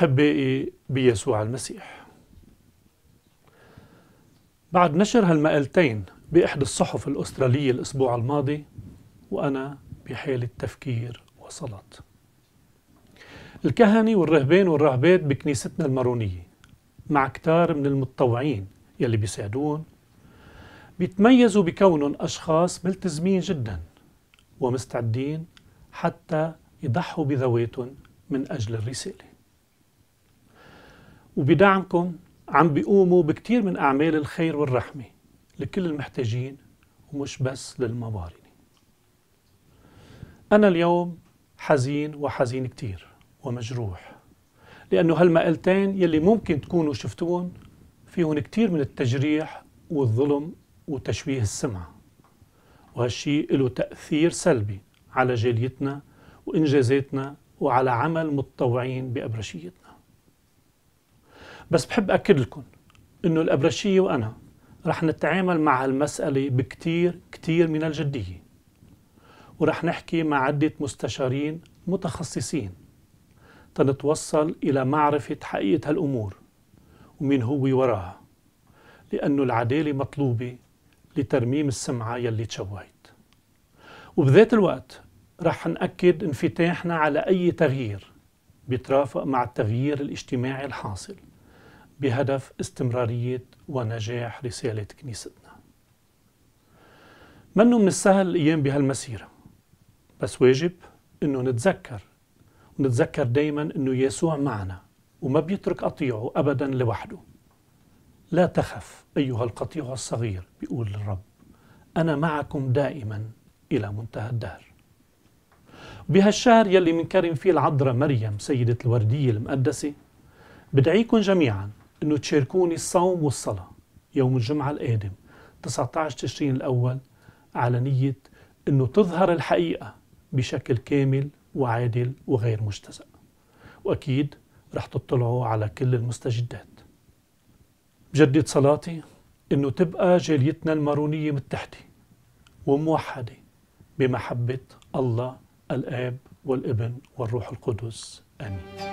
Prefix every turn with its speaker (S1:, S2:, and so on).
S1: أحبائي بيسوع المسيح بعد نشر هالمقالتين بإحدى الصحف الأسترالية الأسبوع الماضي وأنا بحالة تفكير وصلاة الكهنة والرهبان والراهبات بكنيستنا المارونية مع كتار من المتطوعين يلي بيساعدون بيتميزوا بكونهم أشخاص ملتزمين جدا ومستعدين حتى يضحوا بذواتهم من أجل الرسالة وبدعمكم عم بيقوموا بكتير من أعمال الخير والرحمة لكل المحتاجين ومش بس للموارنة أنا اليوم حزين وحزين كتير ومجروح لأنه هالمقلتين يلي ممكن تكونوا شفتون فيهم كتير من التجريح والظلم وتشويه السمعة وهالشي له تأثير سلبي على جاليتنا وإنجازاتنا وعلى عمل متطوعين بأبرشيتنا بس بحب أكد لكم أنه الأبرشية وأنا رح نتعامل مع المسألة بكتير كتير من الجدية ورح نحكي مع عدة مستشارين متخصصين تنتوصل إلى معرفة حقيقة هالأمور ومين هو وراها لأن العدالة مطلوبة لترميم السمعة يلي تشوهت وبذات الوقت رح نأكد انفتاحنا على أي تغيير بيترافق مع التغيير الاجتماعي الحاصل بهدف استمرارية ونجاح رسالة كنيستنا منو من السهل الأيام بهالمسيرة بس واجب أنه نتذكر ونتذكر دايما أنه يسوع معنا وما بيترك قطيعه أبدا لوحده لا تخف أيها القطيع الصغير بيقول الرب أنا معكم دائما إلى منتهى الدهر بهالشهر يلي منكرم فيه العذراء مريم سيدة الوردية المقدسة بدعيكم جميعاً انه تشاركوني الصوم والصلاه يوم الجمعه القادم 19 تشرين الاول على نيه انه تظهر الحقيقه بشكل كامل وعادل وغير مجتزأ واكيد رح تطلعوا على كل المستجدات بجدد صلاتي انه تبقى جاليتنا المارونيه متحده وموحده بمحبه الله الاب والابن والروح القدس امين